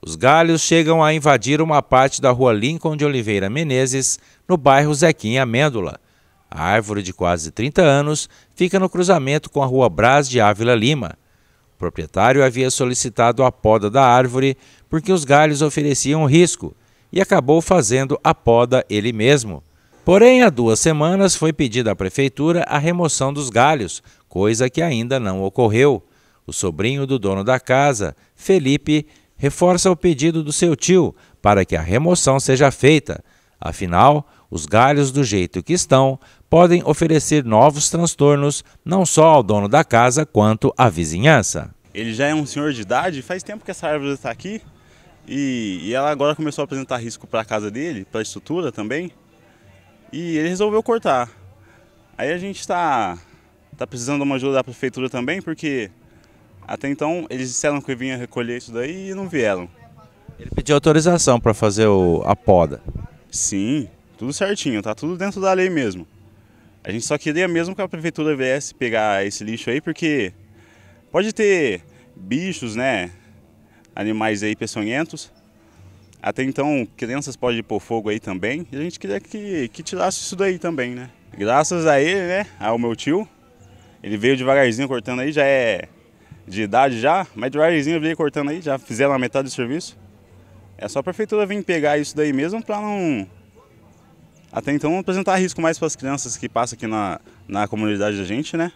Os galhos chegam a invadir uma parte da rua Lincoln de Oliveira Menezes, no bairro Zequim Amêndola. A árvore de quase 30 anos fica no cruzamento com a rua Brás de Ávila Lima. O proprietário havia solicitado a poda da árvore porque os galhos ofereciam risco e acabou fazendo a poda ele mesmo. Porém, há duas semanas foi pedida à prefeitura a remoção dos galhos, coisa que ainda não ocorreu. O sobrinho do dono da casa, Felipe, reforça o pedido do seu tio para que a remoção seja feita. Afinal, os galhos, do jeito que estão, podem oferecer novos transtornos não só ao dono da casa quanto à vizinhança. Ele já é um senhor de idade, faz tempo que essa árvore está aqui e, e ela agora começou a apresentar risco para a casa dele, para a estrutura também. E ele resolveu cortar. Aí a gente está tá precisando de uma ajuda da prefeitura também, porque até então, eles disseram que vinha recolher isso daí e não vieram. Ele pediu autorização para fazer o, a poda. Sim, tudo certinho, tá tudo dentro da lei mesmo. A gente só queria mesmo que a prefeitura viesse pegar esse lixo aí, porque pode ter bichos, né? Animais aí peçonhentos. Até então, crianças podem pôr fogo aí também. E a gente queria que, que tirasse isso daí também, né? Graças a ele, né? Ao meu tio. Ele veio devagarzinho cortando aí, já é de idade já, o Riderzinho veio cortando aí, já fizeram a metade do serviço. É só a prefeitura vir pegar isso daí mesmo para não. Até então não apresentar risco mais para as crianças que passam aqui na, na comunidade da gente, né?